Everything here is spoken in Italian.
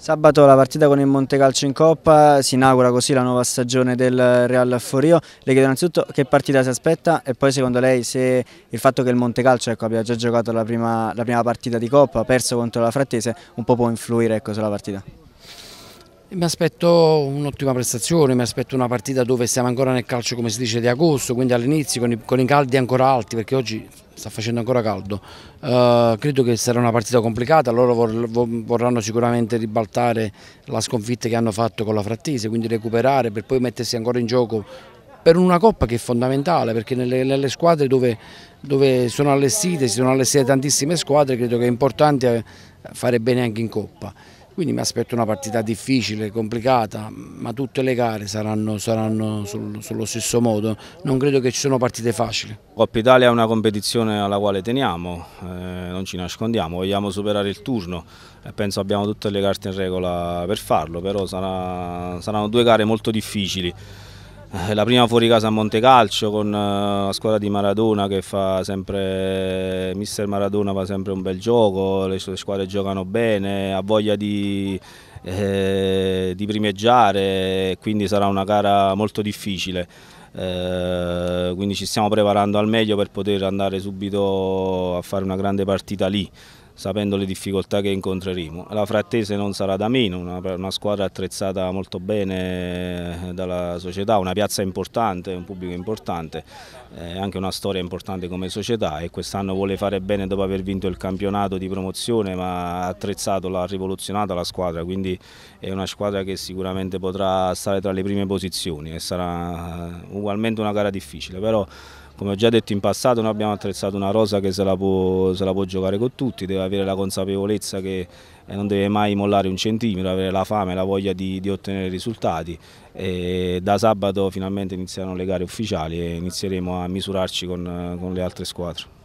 Sabato la partita con il Montecalcio in Coppa, si inaugura così la nuova stagione del Real Forio. Le chiedo innanzitutto che partita si aspetta e poi secondo lei se il fatto che il Montecalcio ecco, abbia già giocato la prima, la prima partita di Coppa, perso contro la Frattese, un po' può influire ecco, sulla partita? Mi aspetto un'ottima prestazione, mi aspetto una partita dove siamo ancora nel calcio come si dice di agosto, quindi all'inizio con, con, i caldi ancora alti perché oggi sta facendo ancora caldo. Uh, credo che sarà una partita complicata, loro vor, vor, vorranno sicuramente ribaltare la sconfitta che hanno fatto con la Frattese, quindi recuperare per poi mettersi ancora in gioco per una coppa che è fondamentale perché nelle, nelle squadre dove, dove, sono allestite, si sono allestite tantissime squadre, credo che è importante fare bene anche in coppa. Quindi mi aspetto una partita difficile, complicata, ma tutte le gare saranno, saranno sul, sullo stesso modo. Non credo che ci siano partite facili. Coppa Italia è una competizione alla quale teniamo, eh, non ci nascondiamo, vogliamo superare il turno e penso abbiamo tutte le carte in regola per farlo, però sarà, saranno due gare molto difficili. Eh, la prima fuori casa a Montecalcio con eh, la squadra di Maradona che fa sempre, mister Maradona fa sempre un bel gioco, le sue squadre giocano bene, ha voglia di, eh, di primeggiare, quindi sarà una gara molto difficile. Eh, quindi ci stiamo preparando al meglio per poter andare subito a fare una grande partita lì sapendo le difficoltà che incontreremo. La Frattese non sarà da meno, una, una squadra attrezzata molto bene eh, dalla società, una piazza importante, un pubblico importante, eh, anche una storia importante come società e quest'anno vuole fare bene dopo aver vinto il campionato di promozione ma ha attrezzato, l'ha rivoluzionata la squadra, quindi è una squadra che sicuramente potrà stare tra le prime posizioni e sarà eh, ugualmente una gara difficile, però come ho già detto in passato noi abbiamo attrezzato una rosa che se la, può, se la può giocare con tutti, deve avere la consapevolezza che eh, non deve mai mollare un centimetro, avere la fame e la voglia di, di ottenere risultati. E da sabato finalmente iniziano le gare ufficiali e inizieremo a misurarci con, eh, con le altre squadre.